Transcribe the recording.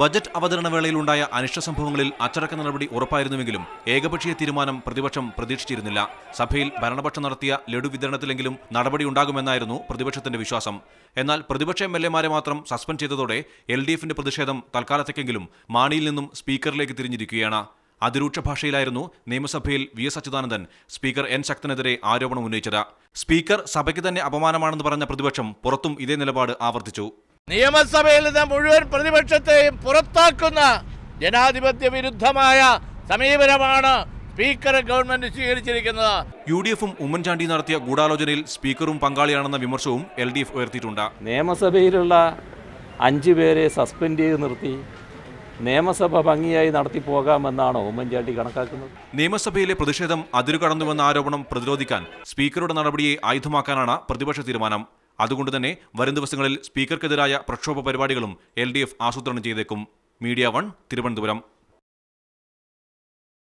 budget അവതരണ വേളയിലുണ്ടായ അനിഷ്ട സംഭവങ്ങളിൽ അച്ചടക്ക നടപടി ഉറപ്പായിരുന്നുവെങ്കിലും ഏകപക്ഷീയ തീരുമാനം പ്രതിപക്ഷം പ്രതീക്ഷിച്ചിരുന്നില്ല സഭയിൽ ഭരണപക്ഷം നടത്തിയ ലഡു വിതരണത്തിലെങ്കിലും നടപടിയുണ്ടാകുമെന്നായിരുന്നു പ്രതിപക്ഷത്തിന്റെ വിശ്വാസം എന്നാൽ പ്രതിപക്ഷ എം എൽ എമാരെ മാത്രം സസ്പെൻഡ് ചെയ്തതോടെ എൽ ഡി എഫിന്റെ പ്രതിഷേധം തൽക്കാലത്തേക്കെങ്കിലും മാണിയിൽ നിന്നും സ്പീക്കറിലേക്ക് തിരിഞ്ഞിരിക്കുകയാണ് അതിരൂക്ഷ ഭാഷയിലായിരുന്നു നിയമസഭയിൽ V S Achuthanandan speaker N ശക്തനെതിരെ ആരോപണം ഉന്നയിച്ചത് സ്പീക്കർ സഭയ്ക്ക് തന്നെ അപമാനമാണെന്ന് പറഞ്ഞ പ്രതിപക്ഷം പുറത്തും ഇതേ നിലപാട് ആവർത്തിച്ചു നിയമസഭയിൽ നിന്ന് മുഴുവൻ പ്രതിപക്ഷത്തെയും പുറത്താക്കുന്ന ജനാധിപത്യ വിരുദ്ധമായ സമീപനമാണ് സ്പീക്കർ ഗവൺമെന്റ് സ്വീകരിച്ചിരിക്കുന്നത് യു ഡി എഫും ഉമ്മൻചാണ്ടി നടത്തിയ ഗൂഢാലോചനയിൽ സ്പീക്കറും പങ്കാളിയാണെന്ന വിമർശവും എൽ ഡി എഫ് ഉയർത്തിയിട്ടുണ്ട് നിയമസഭയിലുള്ള അഞ്ചു പേരെ സസ്പെൻഡ് ചെയ്ത് നിർത്തി നിയമസഭ ഭംഗിയായി നടത്തി പോകാമെന്നാണ് ഉമ്മൻചാണ്ടി കണക്കാക്കുന്നത് നിയമസഭയിലെ പ്രതിഷേധം അതിരുകടന്നുവെന്ന ആരോപണം പ്രതിരോധിക്കാൻ സ്പീക്കറുടെ നടപടിയെ ആയുധമാക്കാനാണ് പ്രതിപക്ഷ തീരുമാനം അതുകൊണ്ട് തന്നെ വരും ദിവസങ്ങളിൽ സ്പീക്കർക്കെതിരായ പ്രക്ഷോഭ പരിപാടികളും എൽ ആസൂത്രണം ചെയ്തേക്കും മീഡിയ വൺ തിരുവനന്തപുരം